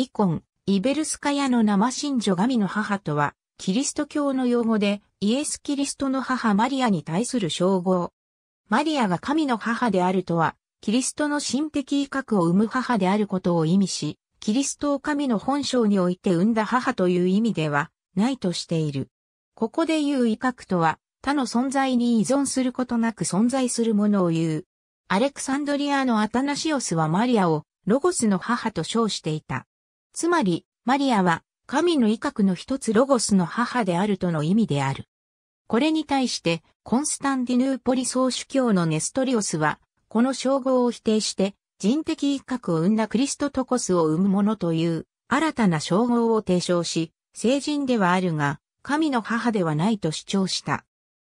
イコン、イベルスカヤの生神女神の母とは、キリスト教の用語で、イエス・キリストの母マリアに対する称号。マリアが神の母であるとは、キリストの神的威嚇を生む母であることを意味し、キリストを神の本性において生んだ母という意味ではないとしている。ここで言う威嚇とは、他の存在に依存することなく存在するものを言う。アレクサンドリアのアタナシオスはマリアをロゴスの母と称していた。つまり、マリアは、神の威嚇の一つロゴスの母であるとの意味である。これに対して、コンスタンディヌーポリ総主教のネストリオスは、この称号を否定して、人的威嚇を生んだクリストトコスを生むものという、新たな称号を提唱し、聖人ではあるが、神の母ではないと主張した。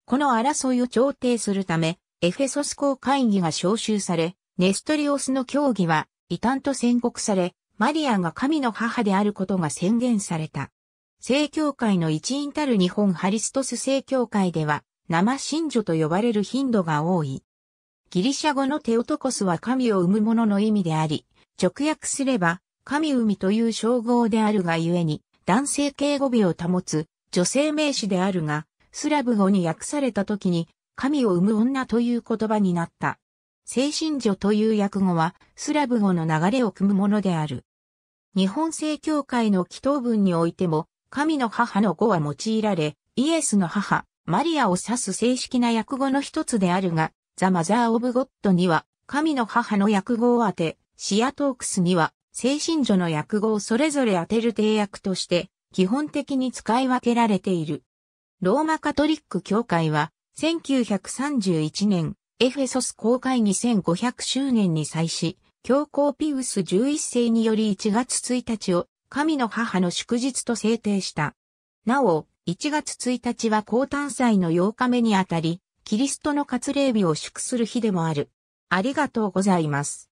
この争いを調停するため、エフェソス公会議が招集され、ネストリオスの協議は、異端と宣告され、マリアが神の母であることが宣言された。聖教会の一員たる日本ハリストス聖教会では、生信女と呼ばれる頻度が多い。ギリシャ語のテオトコスは神を生む者のの意味であり、直訳すれば、神生みという称号であるがゆえに、男性敬語尾を保つ、女性名詞であるが、スラブ語に訳された時に、神を生む女という言葉になった。精神女という訳語は、スラブ語の流れを組むものである。日本正教会の祈祷文においても、神の母の語は用いられ、イエスの母、マリアを指す正式な訳語の一つであるが、ザ・マザー・オブ・ゴッドには、神の母の訳語を当て、シアトークスには、精神女の訳語をそれぞれ当てる定訳として、基本的に使い分けられている。ローマカトリック教会は、1931年、エフェソス公会2500周年に際し、教皇ピウス11世により1月1日を神の母の祝日と制定した。なお、1月1日は高誕祭の8日目にあたり、キリストの割礼日を祝する日でもある。ありがとうございます。